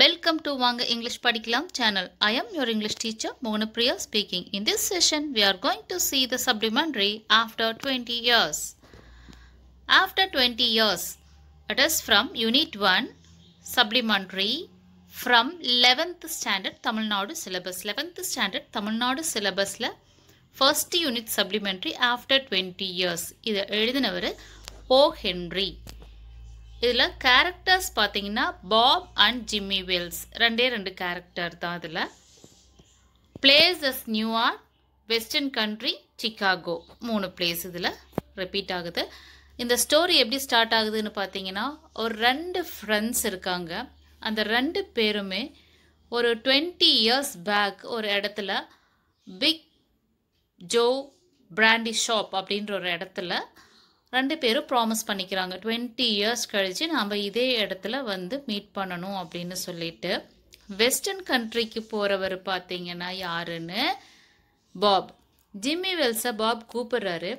Welcome to Vanga English Padikalam channel. I am your English teacher Monapriya speaking. In this session, we are going to see the supplementary after 20 years. After 20 years, it is from Unit 1, Supplementary, from 11th Standard Tamil Nadu syllabus. 11th Standard Tamil Nadu syllabus la first unit supplementary after 20 years. இது எழுதினவர் O Henry இதில் characters பார்த்தீங்கன்னா Bob and Jimmy Wells ரெண்டே ரெண்டு character தான் இதில் place is New York western country Chicago மூணு place இதில் ரிப்பீட் ஆகுது இந்த ஸ்டோரி எப்படி ஸ்டார்ட் ஆகுதுன்னு பார்த்தீங்கன்னா ஒரு ரெண்டு ஃப்ரெண்ட்ஸ் இருக்காங்க அந்த ரெண்டு பேருமே ஒரு டுவெண்ட்டி இயர்ஸ் பேக் ஒரு இடத்துல பிக் ஜோ பிராண்டி ஷாப் அப்படின்ற ஒரு இடத்துல ரெண்டு பேரும் ப்ராமிஸ் பண்ணிக்கிறாங்க டுவெண்ட்டி இயர்ஸ் கழித்து நாம் இதே இடத்துல வந்து மீட் பண்ணணும் அப்படின்னு சொல்லிட்டு வெஸ்டர்ன் கண்ட்ரிக்கு போகிறவர் பார்த்தீங்கன்னா யாருன்னு பாப் ஜிம்மி வெல்ஸை பாப் கூப்பிடுறாரு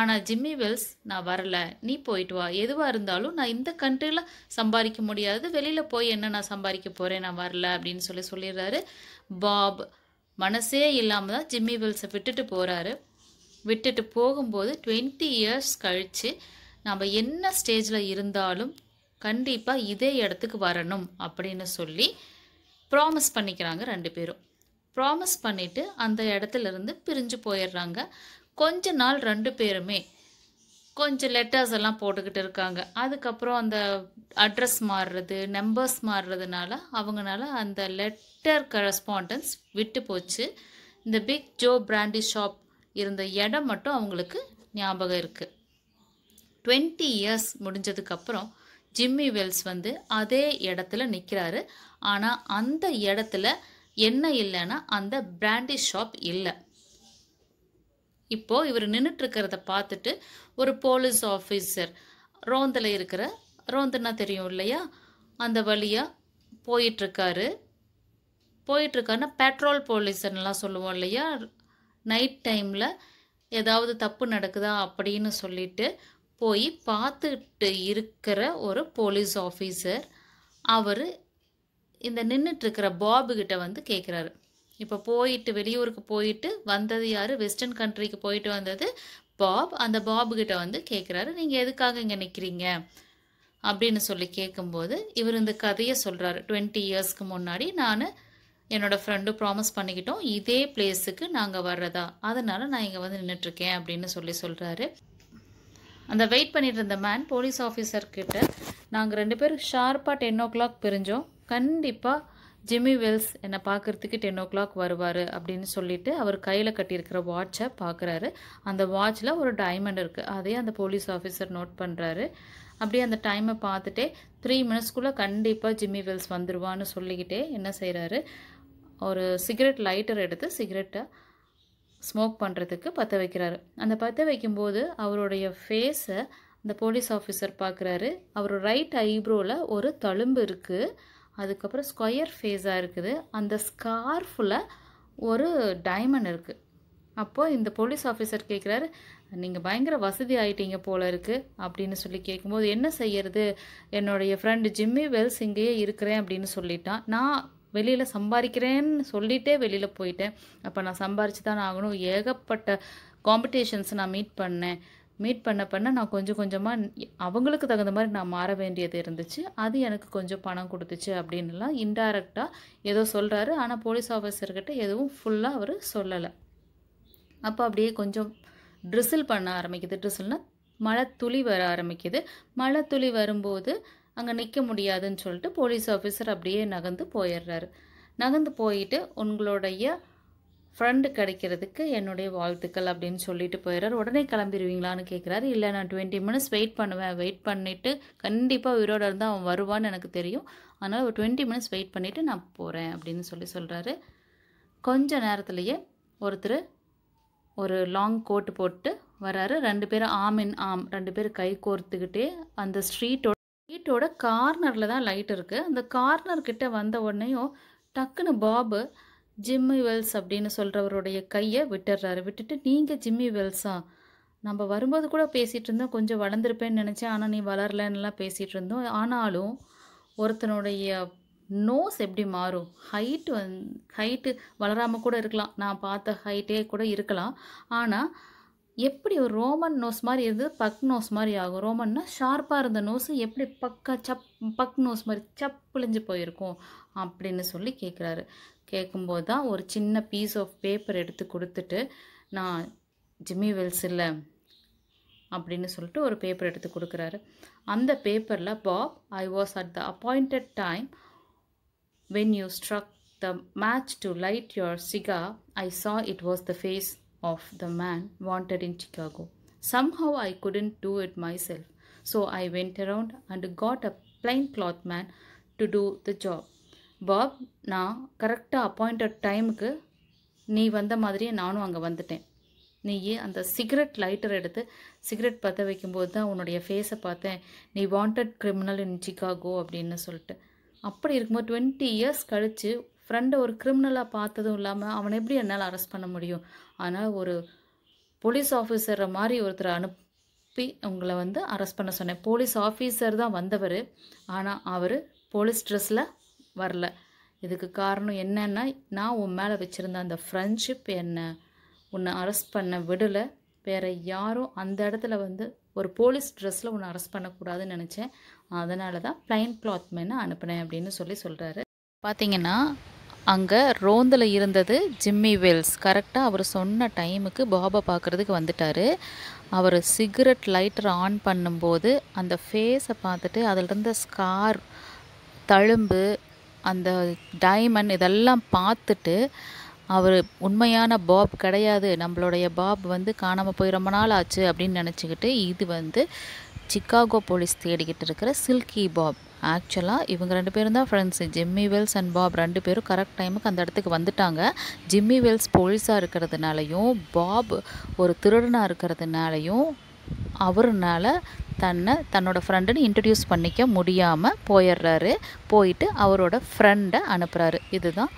ஆனால் ஜிம்மி வெல்ஸ் நான் வரல நீ போயிட்டு வா எதுவாக இருந்தாலும் நான் இந்த கண்ட்ரியில் சம்பாதிக்க முடியாது வெளியில் போய் என்ன நான் சம்பாதிக்க போகிறேன் நான் வரல அப்படின்னு சொல்லி சொல்லிடுறாரு பாப் மனசே இல்லாமல் தான் ஜிம்மி வெல்ஸை விட்டுட்டு போகிறாரு விட்டுட்டு போகும்போது டுவெண்ட்டி இயர்ஸ் கழித்து நம்ம என்ன ஸ்டேஜில் இருந்தாலும் கண்டிப்பாக இதே இடத்துக்கு வரணும் அப்படின்னு சொல்லி ப்ராமிஸ் பண்ணிக்கிறாங்க ரெண்டு பேரும் ப்ராமிஸ் பண்ணிவிட்டு அந்த இடத்துலேருந்து பிரிஞ்சு போயிடுறாங்க கொஞ்ச நாள் ரெண்டு பேருமே கொஞ்சம் லெட்டர்ஸ் எல்லாம் போட்டுக்கிட்டு இருக்காங்க அதுக்கப்புறம் அந்த அட்ரஸ் மாறுறது நம்பர்ஸ் மாறுறதுனால அவங்கனால அந்த லெட்டர் கரஸ்பாண்டன்ஸ் விட்டு போச்சு இந்த பிக் ஜோ பிராண்டி ஷாப் இருந்த இடம் மட்டும் அவங்களுக்கு ஞாபகம் இருக்குது டுவெண்ட்டி இயர்ஸ் முடிஞ்சதுக்கப்புறம் ஜிம்மி வெல்ஸ் வந்து அதே இடத்துல நிற்கிறாரு ஆனால் அந்த இடத்துல என்ன இல்லைன்னா அந்த பிராண்டி ஷாப் இல்லை இப்போது இவர் நின்றுட்டுருக்கிறத பார்த்துட்டு ஒரு போலீஸ் ஆஃபீஸர் ரோந்தில் இருக்கிற ரோந்துன்னா தெரியும் இல்லையா அந்த வழியாக போயிட்டுருக்காரு போயிட்டுருக்காருன்னா பெட்ரோல் போலீஸர்லாம் சொல்லுவோம் இல்லையா நைட் டைமில் ஏதாவது தப்பு நடக்குதா அப்படின்னு சொல்லிட்டு போய் பார்த்துட்டு இருக்கிற ஒரு போலீஸ் ஆஃபீஸர் அவர் இந்த நின்றுட்டுருக்கிற பாபுக்கிட்ட வந்து கேட்குறாரு இப்போ போயிட்டு வெளியூருக்கு போயிட்டு வந்தது யார் வெஸ்டர்ன் கண்ட்ரிக்கு போயிட்டு வந்தது பாப் அந்த பாபுக்கிட்ட வந்து கேட்குறாரு நீங்கள் எதுக்காக இங்கே நிற்கிறீங்க அப்படின்னு சொல்லி கேட்கும்போது இவர் இந்த கதையை சொல்கிறாரு டுவெண்ட்டி இயர்ஸ்க்கு முன்னாடி நான் என்னோடய ஃப்ரெண்டு ப்ராமிஸ் பண்ணிக்கிட்டோம் இதே பிளேஸுக்கு நாங்கள் வர்றதா அதனால் நான் இங்கே வந்து நின்றுட்டுருக்கேன் அப்படின்னு சொல்லி சொல்கிறாரு அந்த வெயிட் பண்ணிட்டு இருந்த மேன் போலீஸ் ஆஃபீஸர்கிட்ட நாங்கள் ரெண்டு பேரும் ஷார்ப்பாக டென் ஓ கிளாக் பிரிஞ்சோம் கண்டிப்பாக ஜிம்மி வெல்ஸ் என்னை பார்க்குறதுக்கு டென் ஓ கிளாக் வருவார் அப்படின்னு சொல்லிட்டு அவர் கையில் கட்டியிருக்கிற வாட்சை பார்க்குறாரு அந்த வாட்சில் ஒரு டைமண்ட் இருக்குது அதே அந்த போலீஸ் ஆஃபீஸர் நோட் பண்ணுறாரு அப்படியே அந்த டைமை பார்த்துட்டே த்ரீ மினிட்ஸ்க்குள்ளே கண்டிப்பாக ஜிம்மி வெல்ஸ் வந்துடுவான்னு சொல்லிக்கிட்டே என்ன செய்கிறாரு ஒரு சிகரெட் லைட்டர் எடுத்து சிகரெட்டை ஸ்மோக் பண்ணுறதுக்கு பற்ற வைக்கிறாரு அந்த பற்ற வைக்கும்போது அவருடைய ஃபேஸை அந்த போலீஸ் ஆஃபீஸர் பார்க்குறாரு அவர் ரைட் ஐப்ரோவில் ஒரு தழும்பு இருக்குது அதுக்கப்புறம் ஸ்கொயர் ஃபேஸாக இருக்குது அந்த ஸ்கார்ஃபில் ஒரு டைமண்ட் இருக்குது அப்போது இந்த போலீஸ் ஆஃபீஸர் கேட்குறாரு நீங்கள் பயங்கர வசதி ஆகிட்டீங்க போல இருக்குது அப்படின்னு சொல்லி கேட்கும்போது என்ன செய்யறது என்னுடைய ஃப்ரெண்டு ஜிம்மி வெல்ஸ் இங்கேயே இருக்கிறேன் அப்படின்னு சொல்லிட்டான் நான் வெளியில் சம்பாதிக்கிறேன்னு சொல்லிகிட்டே வெளியில் போயிட்டேன் அப்போ நான் சம்பாரிச்சு தான் ஆகணும் ஏகப்பட்ட காம்படிஷன்ஸ் நான் மீட் பண்ணேன் மீட் பண்ண பண்ண நான் கொஞ்சம் கொஞ்சமாக அவங்களுக்கு தகுந்த மாதிரி நான் மாற வேண்டியது இருந்துச்சு அது எனக்கு கொஞ்சம் பணம் கொடுத்துச்சு அப்படின்லாம் இன்டைரக்டாக ஏதோ சொல்கிறாரு ஆனால் போலீஸ் ஆஃபீஸர்கிட்ட எதுவும் ஃபுல்லாக அவர் சொல்லலை அப்போ அப்படியே கொஞ்சம் ட்ரிசில் பண்ண ஆரம்பிக்குது ட்ரிசில்னால் மழை துளி வர ஆரம்பிக்குது மழை துளி வரும்போது அங்கே நிற்க முடியாதுன்னு சொல்லிட்டு போலீஸ் ஆஃபீஸர் அப்படியே நகர்ந்து போயிடுறாரு நகர்ந்து போயிட்டு உங்களுடைய ஃப்ரெண்டு கிடைக்கிறதுக்கு என்னுடைய வாழ்த்துக்கள் அப்படின்னு சொல்லிட்டு போயிடுறாரு உடனே கிளம்பிடுவீங்களான்னு கேட்குறாரு இல்லை நான் டுவெண்ட்டி மினிட்ஸ் வெயிட் பண்ணுவேன் வெயிட் பண்ணிவிட்டு கண்டிப்பாக உயிரோடு இருந்தால் அவன் வருவான்னு எனக்கு தெரியும் அதனால் ஒரு டுவெண்ட்டி மினிட்ஸ் வெயிட் பண்ணிவிட்டு நான் போகிறேன் அப்படின்னு சொல்லி சொல்கிறாரு கொஞ்ச நேரத்துலையே ஒருத்தர் ஒரு லாங் கோட்டு போட்டு வர்றாரு ரெண்டு பேரும் ஆம் இன் ஆம் ரெண்டு பேரும் கை கோர்த்துக்கிட்டே அந்த ஸ்ட்ரீட்டோட வீட்டோட கார்னரில் தான் லைட் இருக்குது அந்த கார்னர் கிட்டே வந்த உடனேயும் டக்குன்னு பாபு ஜிம்மி வெல்ஸ் அப்படின்னு சொல்கிறவருடைய கையை விட்டுடுறாரு விட்டுட்டு நீங்கள் ஜிம்மி வெல்ஸா நம்ம வரும்போது கூட பேசிகிட்டு இருந்தோம் கொஞ்சம் வளர்ந்துருப்பேன்னு நினச்சேன் ஆனால் நீ வளரலன்னுலாம் பேசிகிட்டு இருந்தோம் ஆனாலும் ஒருத்தனுடைய நோஸ் எப்படி மாறும் ஹைட்டு வந் ஹைட்டு வளராமல் கூட இருக்கலாம் நான் பார்த்த ஹைட்டே கூட இருக்கலாம் ஆனால் எப்படி ஒரு ரோமன் நோஸ் மாதிரி எது பக் நோஸ் மாதிரி ஆகும் ரோமன்னா ஷார்ப்பாக இருந்த நோஸு எப்படி பக்கா சப் பக் நோஸ் மாதிரி சப்பிழிஞ்சு போயிருக்கும் அப்படின்னு சொல்லி கேட்குறாரு கேட்கும்போது தான் ஒரு சின்ன பீஸ் ஆஃப் பேப்பர் எடுத்து கொடுத்துட்டு நான் ஜிம்மி வெல்ஸ் இல்லை அப்படின்னு சொல்லிட்டு ஒரு பேப்பர் எடுத்து கொடுக்குறாரு அந்த பேப்பரில் Bob I was at the appointed time when you struck the match to light your cigar I saw it was the face of the man wanted in Chicago. Somehow I couldn't do it myself, so I went around and got a cloth man to do the job Bob நான் கரெக்டாக appointed டைமுக்கு நீ வந்த மாதிரியே நானும் அங்கே வந்துட்டேன் நீ அந்த சிகரெட் லைட்டர் எடுத்து சிகரெட் பற்ற வைக்கும்போது தான் உன்னுடைய ஃபேஸை பார்த்தேன் நீ வாண்டட் கிரிமினல் இன் சிக்காகோ அப்படின்னு சொல்லிட்டு அப்படி இருக்கும்போது டுவெண்ட்டி இயர்ஸ் கழித்து ஃப்ரெண்டை ஒரு கிரிமினலாக பார்த்ததும் இல்லாமல் அவனை எப்படி என்னால் அரெஸ்ட் பண்ண முடியும் ஆனால் ஒரு போலீஸ் ஆஃபீஸரை மாதிரி ஒருத்தர் அனுப்பி உங்களை வந்து அரெஸ்ட் பண்ண சொன்னேன் போலீஸ் ஆஃபீஸர் தான் வந்தவர் ஆனால் அவர் போலீஸ் ட்ரெஸ்ஸில் வரல இதுக்கு காரணம் என்னென்னா நான் உன் மேலே வச்சுருந்த அந்த ஃப்ரெண்ட்ஷிப் என்னை உன்னை அரெஸ்ட் பண்ண விடலை வேறு யாரும் அந்த இடத்துல வந்து ஒரு போலீஸ் ட்ரெஸ்ஸில் உன்னை அரெஸ்ட் பண்ணக்கூடாதுன்னு நினச்சேன் அதனால தான் பிளைன் கிளாத் மேனை அனுப்பினேன் அப்படின்னு சொல்லி சொல்கிறாரு பார்த்தீங்கன்னா அங்கே ரோந்தில் இருந்தது ஜிம்மி வெல்ஸ் கரெக்டாக அவர் சொன்ன டைமுக்கு பாபா பார்க்குறதுக்கு வந்துட்டார் அவர் சிகரெட் லைட்டர் ஆன் பண்ணும்போது அந்த ஃபேஸை பார்த்துட்டு அதில் இருந்த ஸ்கார் தழும்பு அந்த டைமண்ட் இதெல்லாம் பார்த்துட்டு அவர் உண்மையான பாப் கிடையாது நம்மளுடைய பாப் வந்து காணாமல் போய் ரொம்ப நாள் ஆச்சு அப்படின்னு நினச்சிக்கிட்டு இது வந்து சிக்காகோ போலீஸ் தேடிக்கிட்டு இருக்கிற சில்கி பாப் ஆக்சுவலாக இவங்க ரெண்டு பேரும் தான் friends Jimmy Wells and Bob ரெண்டு பேரும் கரெக்ட் டைமுக்கு அந்த இடத்துக்கு வந்துட்டாங்க ஜிம்மி வெல்ஸ் போலீஸாக இருக்கிறதுனாலையும் பாப் ஒரு திருடனாக இருக்கிறதுனாலையும் அவருனால தன்னை தன்னோட ஃப்ரெண்டுன்னு இன்ட்ரடியூஸ் பண்ணிக்க முடியாமல் போயிடுறாரு போயிட்டு அவரோட ஃப்ரெண்டை அனுப்புகிறாரு இதுதான்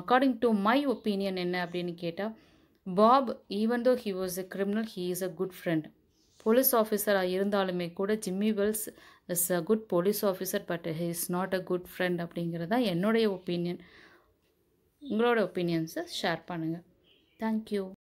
அக்கார்டிங் டு மை ஒப்பீனியன் என்ன அப்படின்னு கேட்டால் Bob even though he was a criminal he is a good friend police ஆஃபீஸராக இருந்தாலுமே கூட Jimmy Wells is a good police officer but he is not a good friend அப்படிங்கிறதா என்னுடைய opinion உங்களோட ஒப்பீனியன்ஸை share பண்ணுங்கள் தேங்க்யூ